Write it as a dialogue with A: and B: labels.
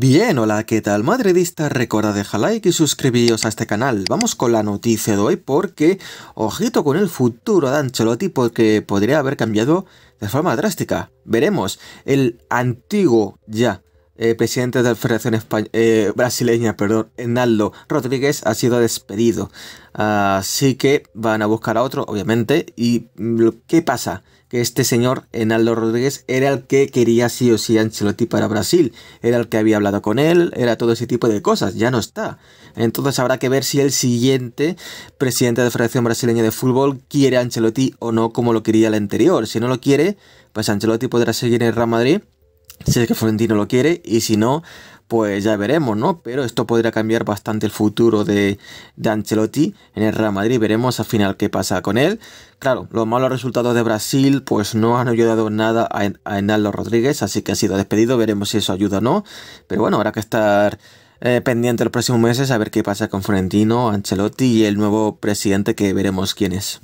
A: Bien, hola, ¿qué tal madridista? Recuerda dejar like y suscribiros a este canal. Vamos con la noticia de hoy porque, ojito con el futuro de Ancelotti porque podría haber cambiado de forma drástica. Veremos, el antiguo ya eh, presidente de la Federación eh, Brasileña, perdón, Enaldo Rodríguez, ha sido despedido. Así que van a buscar a otro, obviamente. ¿Y mm, qué pasa? Que este señor, Enaldo Rodríguez, era el que quería sí o sí Ancelotti para Brasil. Era el que había hablado con él, era todo ese tipo de cosas. Ya no está. Entonces habrá que ver si el siguiente presidente de la Federación Brasileña de Fútbol quiere a Ancelotti o no como lo quería el anterior. Si no lo quiere, pues Ancelotti podrá seguir en Real Madrid si es que Florentino lo quiere y si no, pues ya veremos, ¿no? Pero esto podría cambiar bastante el futuro de, de Ancelotti en el Real Madrid. Veremos al final qué pasa con él. Claro, los malos resultados de Brasil pues no han ayudado nada a, a Enaldo Rodríguez, así que ha sido despedido. Veremos si eso ayuda o no. Pero bueno, habrá que estar eh, pendiente los próximos meses a ver qué pasa con Florentino, Ancelotti y el nuevo presidente que veremos quién es.